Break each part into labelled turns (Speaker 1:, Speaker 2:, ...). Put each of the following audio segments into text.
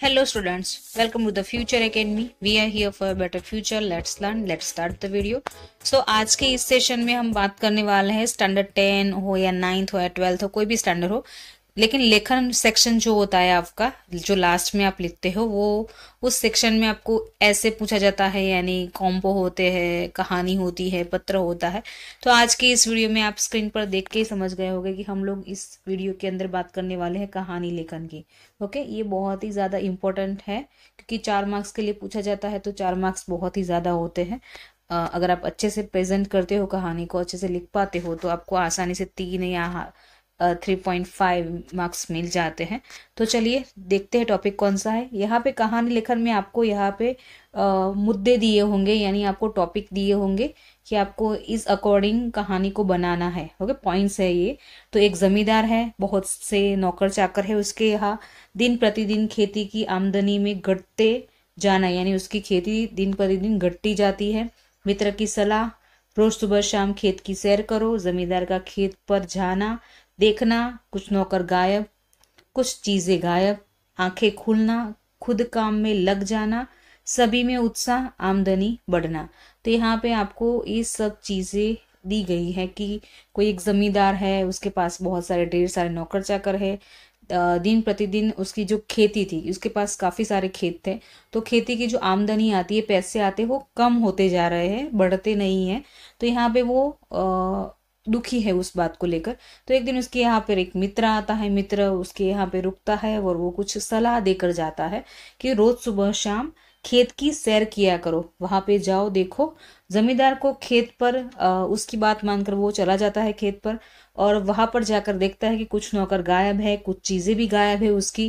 Speaker 1: Hello students, welcome to the Future Academy. We are here for a better future. Let's learn. Let's start the video. So आज के इस session में हम बात करने वाले हैं स्टैंडर्ड टेन हो या नाइन्थ हो या ट्वेल्थ हो कोई भी स्टैंडर्ड हो लेकिन लेखन सेक्शन जो होता है आपका जो लास्ट में आप लिखते हो वो उस सेक्शन में आपको ऐसे पूछा जाता है यानी कॉम्पो होते हैं कहानी होती है पत्र होता है तो आज के इस वीडियो में आप स्क्रीन पर देख के ही समझ गए होंगे कि हम लोग इस वीडियो के अंदर बात करने वाले हैं कहानी लेखन की ओके ये बहुत ही ज़्यादा इम्पोर्टेंट है क्योंकि चार मार्क्स के लिए पूछा जाता है तो चार मार्क्स बहुत ही ज़्यादा होते हैं अगर आप अच्छे से प्रेजेंट करते हो कहानी को अच्छे से लिख पाते हो तो आपको आसानी से तीन या थ्री पॉइंट फाइव मार्क्स मिल जाते हैं तो चलिए देखते हैं टॉपिक कौन सा है यहाँ पे कहानी लेखन में आपको यहाँ पे आ, मुद्दे दिए होंगे यानी आपको टॉपिक दिए होंगे कि आपको इस अकॉर्डिंग कहानी को बनाना है ओके पॉइंट्स है ये तो एक ज़मींदार है बहुत से नौकर चाकर है उसके यहाँ दिन प्रतिदिन खेती की आमदनी में घटते जाना यानी उसकी खेती दिन प्रतिदिन घटती जाती है मित्र की सलाह रोज सुबह शाम खेत की सैर करो जमींदार का खेत पर जाना देखना कुछ नौकर गायब कुछ चीज़ें गायब आंखें खुलना खुद काम में लग जाना सभी में उत्साह आमदनी बढ़ना तो यहाँ पे आपको ये सब चीज़ें दी गई है कि कोई एक ज़मींदार है उसके पास बहुत सारे ढेर सारे नौकर चाकर है दिन प्रतिदिन उसकी जो खेती थी उसके पास काफ़ी सारे खेत थे तो खेती की जो आमदनी आती है पैसे आते वो कम होते जा रहे हैं बढ़ते नहीं हैं तो यहाँ पे वो दुखी है उस बात को लेकर तो एक दिन उसके यहाँ पर एक मित्र आता है मित्र उसके यहाँ पे रुकता है और वो कुछ सलाह देकर जाता है कि रोज सुबह शाम खेत की सैर किया करो वहाँ पे जाओ देखो जमींदार को खेत पर उसकी बात मानकर वो चला जाता है खेत पर और वहाँ पर जाकर देखता है कि कुछ नौकर गायब है कुछ चीज़ें भी गायब है उसकी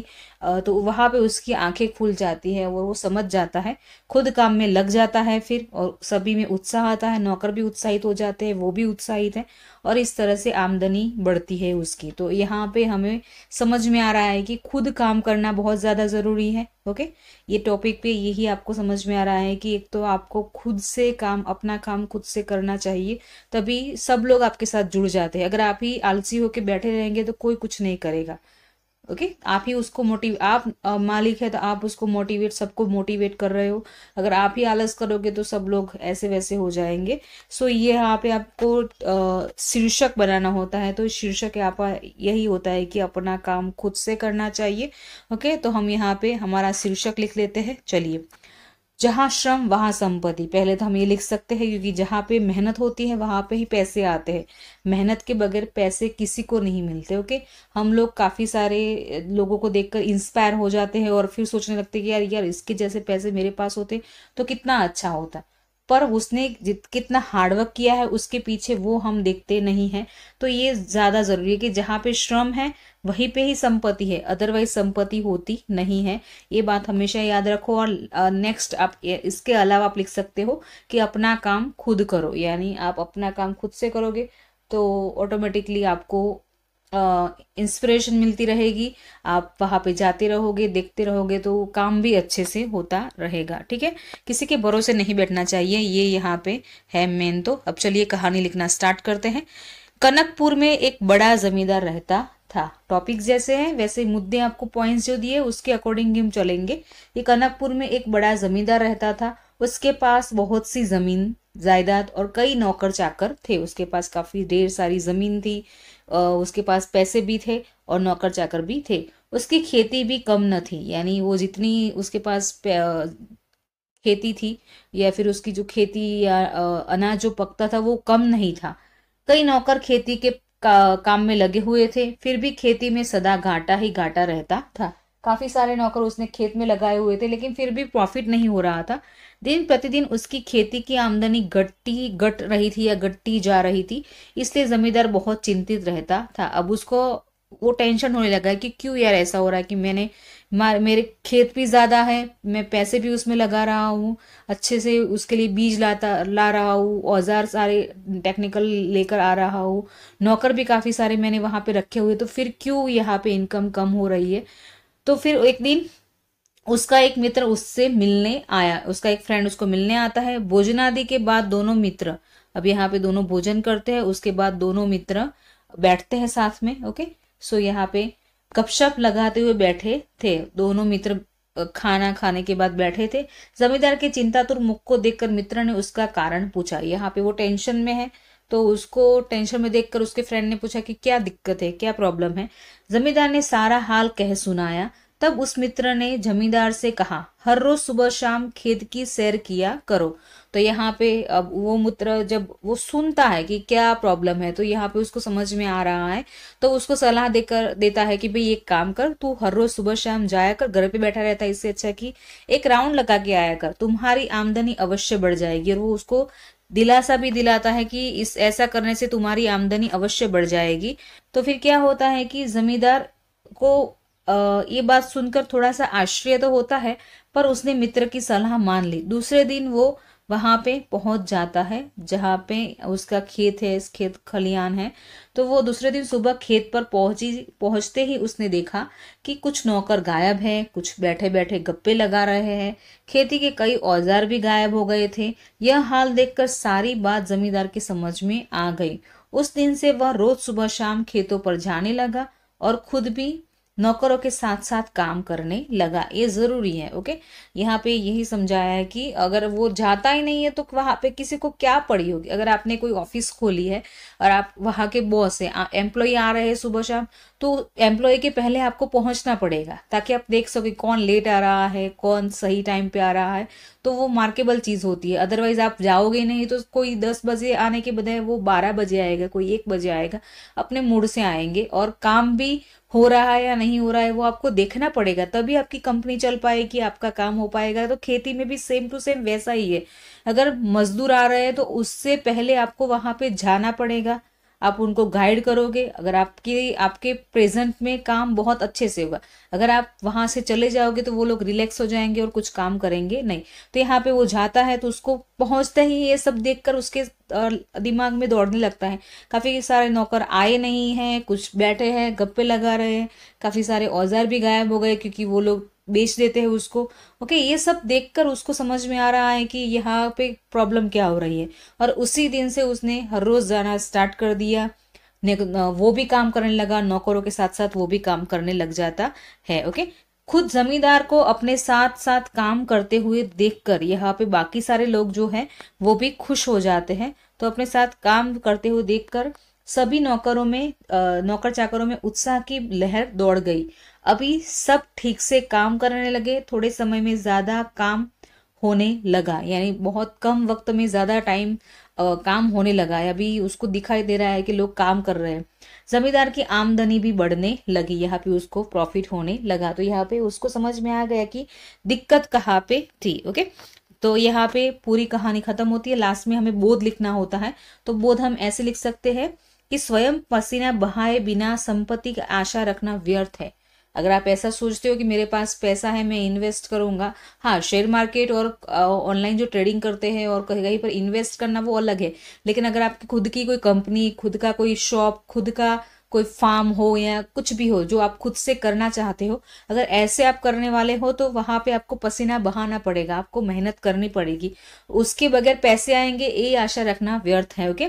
Speaker 1: तो वहाँ पे उसकी आंखें खुल जाती है और वो समझ जाता है खुद काम में लग जाता है फिर और सभी में उत्साह आता है नौकर भी उत्साहित हो जाते हैं वो भी उत्साहित है और इस तरह से आमदनी बढ़ती है उसकी तो यहाँ पे हमें समझ में आ रहा है कि खुद काम करना बहुत ज़्यादा ज़रूरी है ओके ये टॉपिक पे यही आपको समझ में आ रहा है कि एक तो आपको खुद से काम अपना काम खुद से करना चाहिए तभी सब लोग आपके साथ जुड़ जाते हैं अगर आप ही आलसी होके बैठे रहेंगे तो कोई कुछ नहीं करेगा ओके okay? आप ही उसको मोटिव आप आ, मालिक है तो आप उसको मोटिवेट सबको मोटिवेट कर रहे हो अगर आप ही आलस करोगे तो सब लोग ऐसे वैसे हो जाएंगे सो so, ये यहाँ पे आपको शीर्षक बनाना होता है तो शीर्षक आप यही होता है कि अपना काम खुद से करना चाहिए ओके okay? तो हम यहाँ पे हमारा शीर्षक लिख लेते हैं चलिए जहाँ श्रम वहाँ संपत्ति पहले तो हम ये लिख सकते हैं क्योंकि जहाँ पे मेहनत होती है वहाँ पे ही पैसे आते हैं मेहनत के बगैर पैसे किसी को नहीं मिलते ओके हम लोग काफ़ी सारे लोगों को देखकर इंस्पायर हो जाते हैं और फिर सोचने लगते हैं कि यार यार इसके जैसे पैसे मेरे पास होते तो कितना अच्छा होता पर उसने कितना हार्डवर्क किया है उसके पीछे वो हम देखते नहीं हैं तो ये ज़्यादा ज़रूरी है कि जहाँ पे श्रम है वहीं पे ही संपत्ति है अदरवाइज संपत्ति होती नहीं है ये बात हमेशा याद रखो और नेक्स्ट आप इसके अलावा आप लिख सकते हो कि अपना काम खुद करो यानी आप अपना काम खुद से करोगे तो ऑटोमेटिकली आपको इंस्पिरेशन मिलती रहेगी आप वहाँ पे जाते रहोगे देखते रहोगे तो काम भी अच्छे से होता रहेगा ठीक है किसी के भरोसे नहीं बैठना चाहिए ये यहाँ पे है मेन तो अब चलिए कहानी लिखना स्टार्ट करते हैं कनकपुर में एक बड़ा जमींदार रहता था टॉपिक जैसे हैं वैसे मुद्दे आपको पॉइंट्स जो दिए उसके अकॉर्डिंग हम चलेंगे ये कनकपुर में एक बड़ा जमींदार रहता था उसके पास बहुत सी जमीन जायदाद और कई नौकर चाकर थे उसके पास काफ़ी ढेर सारी ज़मीन थी उसके पास पैसे भी थे और नौकर चाकर भी थे उसकी खेती भी कम न थी यानी वो जितनी उसके पास खेती थी या फिर उसकी जो खेती या अनाज जो पकता था वो कम नहीं था कई नौकर खेती के का, काम में लगे हुए थे फिर भी खेती में सदा घाटा ही घाटा रहता था काफ़ी सारे नौकर उसने खेत में लगाए हुए थे लेकिन फिर भी प्रॉफिट नहीं हो रहा था दिन प्रतिदिन उसकी खेती की आमदनी घटती घट गट रही थी या घटती जा रही थी इसलिए जमींदार बहुत चिंतित रहता था अब उसको वो टेंशन होने लगा कि क्यों यार ऐसा हो रहा है कि मैंने मेरे खेत भी ज़्यादा है मैं पैसे भी उसमें लगा रहा हूँ अच्छे से उसके लिए बीज लाता ला रहा हूँ औजार सारे टेक्निकल लेकर आ रहा हूँ नौकर भी काफ़ी सारे मैंने वहां पे रखे हुए तो फिर क्यों यहाँ पे इनकम कम हो रही है तो फिर एक दिन उसका एक मित्र उससे मिलने आया उसका एक फ्रेंड उसको मिलने आता है भोजनादि के बाद दोनों मित्र अब यहाँ पे दोनों भोजन करते हैं उसके बाद दोनों मित्र बैठते हैं साथ में ओके सो यहाँ पे कपशप लगाते हुए बैठे थे दोनों मित्र खाना खाने के बाद बैठे थे जमींदार के चिंतातुर मुख को देखकर मित्र ने उसका कारण पूछा यहाँ पे वो टेंशन में है तो उसको टेंशन में देखकर उसके फ्रेंड ने पूछा कि क्या दिक्कत है क्या प्रॉब्लम है जमींदार ने सारा हाल कह सुनाया तब उस मित्र ने जमींदार से कहा हर रोज सुबह शाम खेत की सैर किया करो तो यहाँ पे अब वो मित्र जब वो सुनता है कि क्या प्रॉब्लम है तो यहाँ पे उसको समझ में आ रहा है तो उसको सलाह देकर देता है कि भाई एक काम कर तू हर रोज सुबह शाम जाया कर घर पे बैठा रहता है इससे अच्छा कि एक राउंड लगा के आया कर तुम्हारी आमदनी अवश्य बढ़ जाएगी और वो उसको दिलासा भी दिलाता है कि इस ऐसा करने से तुम्हारी आमदनी अवश्य बढ़ जाएगी तो फिर क्या होता है कि जमींदार को ये बात सुनकर थोड़ा सा आश्चर्य तो होता है पर उसने मित्र की सलाह मान ली दूसरे दिन वो वहाँ पे पहुँच जाता है जहाँ पे उसका खेत है इस खेत खलियान है तो वो दूसरे दिन सुबह खेत पर पहुंची पहुँचते ही उसने देखा कि कुछ नौकर गायब हैं कुछ बैठे बैठे गप्पे लगा रहे हैं खेती के कई औजार भी गायब हो गए थे यह हाल देखकर सारी बात जमींदार के समझ में आ गई उस दिन से वह रोज सुबह शाम खेतों पर जाने लगा और खुद भी नौकरों के साथ साथ काम करने लगा ये ज़रूरी है ओके यहाँ पे यही समझाया है कि अगर वो जाता ही नहीं है तो वहाँ पे किसी को क्या पड़ी होगी अगर आपने कोई ऑफिस खोली है और आप वहाँ के बॉस है एम्प्लॉय आ रहे हैं सुबह शाम तो एम्प्लॉय के पहले आपको पहुंचना पड़ेगा ताकि आप देख सको कौन लेट आ रहा है कौन सही टाइम पे आ रहा है तो वो मार्केबल चीज़ होती है अदरवाइज आप जाओगे नहीं तो कोई दस बजे आने के बजाय वो बारह बजे आएगा कोई एक बजे आएगा अपने मूड से आएंगे और काम भी हो रहा है या नहीं हो रहा है वो आपको देखना पड़ेगा तभी आपकी कंपनी चल पाएगी आपका काम हो पाएगा तो खेती में भी सेम टू सेम वैसा ही है अगर मजदूर आ रहे हैं तो उससे पहले आपको वहां पे जाना पड़ेगा आप उनको गाइड करोगे अगर आपकी आपके प्रेजेंट में काम बहुत अच्छे से होगा अगर आप वहाँ से चले जाओगे तो वो लोग रिलैक्स हो जाएंगे और कुछ काम करेंगे नहीं तो यहाँ पे वो जाता है तो उसको पहुँचते ही ये सब देखकर उसके दिमाग में दौड़ने लगता है काफ़ी सारे नौकर आए नहीं हैं कुछ बैठे हैं गप्पे लगा रहे हैं काफ़ी सारे औजार भी गायब हो गए क्योंकि वो लोग बेच देते हैं उसको ओके ये सब देखकर उसको समझ में आ रहा है कि यहाँ पे प्रॉब्लम क्या हो रही है और उसी दिन से उसने हर रोज जाना स्टार्ट कर दिया वो भी काम करने लगा नौकरों के साथ साथ वो भी काम करने लग जाता है ओके खुद जमींदार को अपने साथ साथ काम करते हुए देखकर यहाँ पे बाकी सारे लोग जो हैं वो भी खुश हो जाते हैं तो अपने साथ काम करते हुए देखकर सभी नौकरों में नौकर चाकरों में उत्साह की लहर दौड़ गई अभी सब ठीक से काम करने लगे थोड़े समय में ज़्यादा काम होने लगा यानी बहुत कम वक्त में ज़्यादा टाइम काम होने लगा है अभी उसको दिखाई दे रहा है कि लोग काम कर रहे हैं जमींदार की आमदनी भी बढ़ने लगी यहाँ पे उसको प्रॉफिट होने लगा तो यहाँ पे उसको समझ में आ गया कि दिक्कत कहाँ पे थी ओके तो यहाँ पे पूरी कहानी खत्म होती है लास्ट में हमें बोध लिखना होता है तो बोध हम ऐसे लिख सकते हैं कि स्वयं पसीना बहाए बिना संपत्ति की आशा रखना व्यर्थ है अगर आप ऐसा सोचते हो कि मेरे पास पैसा है मैं इन्वेस्ट करूंगा हाँ शेयर मार्केट और ऑनलाइन जो ट्रेडिंग करते हैं और कहीं कहीं पर इन्वेस्ट करना वो अलग है लेकिन अगर आपकी खुद की कोई कंपनी खुद का कोई शॉप खुद का कोई फार्म हो या कुछ भी हो जो आप खुद से करना चाहते हो अगर ऐसे आप करने वाले हो तो वहां पे आपको पसीना बहाना पड़ेगा आपको मेहनत करनी पड़ेगी उसके बगैर पैसे आएंगे ये आशा रखना व्यर्थ है ओके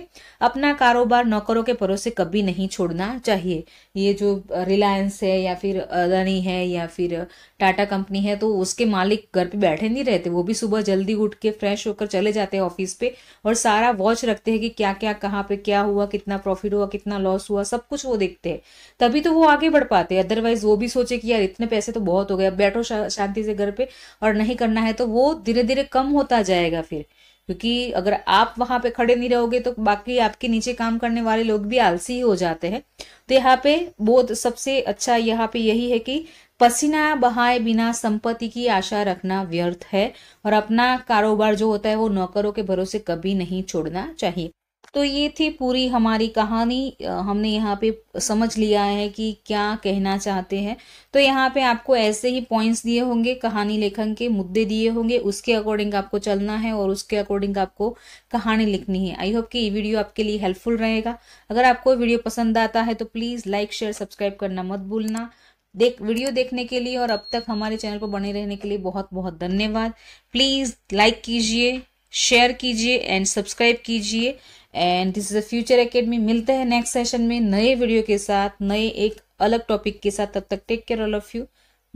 Speaker 1: अपना कारोबार नौकरों के भरोसे कभी नहीं छोड़ना चाहिए ये जो रिलायंस है या फिर अदानी है या फिर टाटा कंपनी है तो उसके मालिक घर पे बैठे नहीं रहते वो भी सुबह जल्दी उठ के फ्रेश होकर चले जाते हैं ऑफिस पे और सारा वॉच रखते हैं कि क्या क्या कहाँ पे क्या हुआ कितना प्रॉफिट हुआ कितना लॉस हुआ सब कुछ वो देखते हैं तभी तो वो आगे बढ़ पाते हैं अदरवाइज वो भी सोचे कि यार इतने पैसे तो बहुत हो गए अब बैठो शा, शांति से घर पे और नहीं करना है तो वो धीरे धीरे कम होता जाएगा फिर क्योंकि अगर आप वहां पे खड़े नहीं रहोगे तो बाकी आपके नीचे काम करने वाले लोग भी आलसी ही हो जाते हैं तो यहाँ पे बोध सबसे अच्छा यहाँ पे यही है कि पसीना बहाए बिना संपत्ति की आशा रखना व्यर्थ है और अपना कारोबार जो होता है वो नौकरों के भरोसे कभी नहीं छोड़ना चाहिए तो ये थी पूरी हमारी कहानी हमने यहाँ पे समझ लिया है कि क्या कहना चाहते हैं तो यहाँ पे आपको ऐसे ही पॉइंट्स दिए होंगे कहानी लेखन के मुद्दे दिए होंगे उसके अकॉर्डिंग आपको चलना है और उसके अकॉर्डिंग आपको कहानी लिखनी है आई होप कि ये वीडियो आपके लिए हेल्पफुल रहेगा अगर आपको वीडियो पसंद आता है तो प्लीज़ लाइक शेयर सब्सक्राइब करना मत भूलना देख वीडियो देखने के लिए और अब तक हमारे चैनल पर बने रहने के लिए बहुत बहुत धन्यवाद प्लीज़ लाइक कीजिए शेयर कीजिए एंड सब्सक्राइब कीजिए and this is a future academy मिलते हैं नेक्स्ट सेशन में नए वीडियो के साथ नए एक अलग टॉपिक के साथ तब तक take care all of you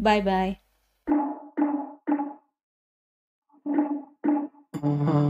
Speaker 1: bye bye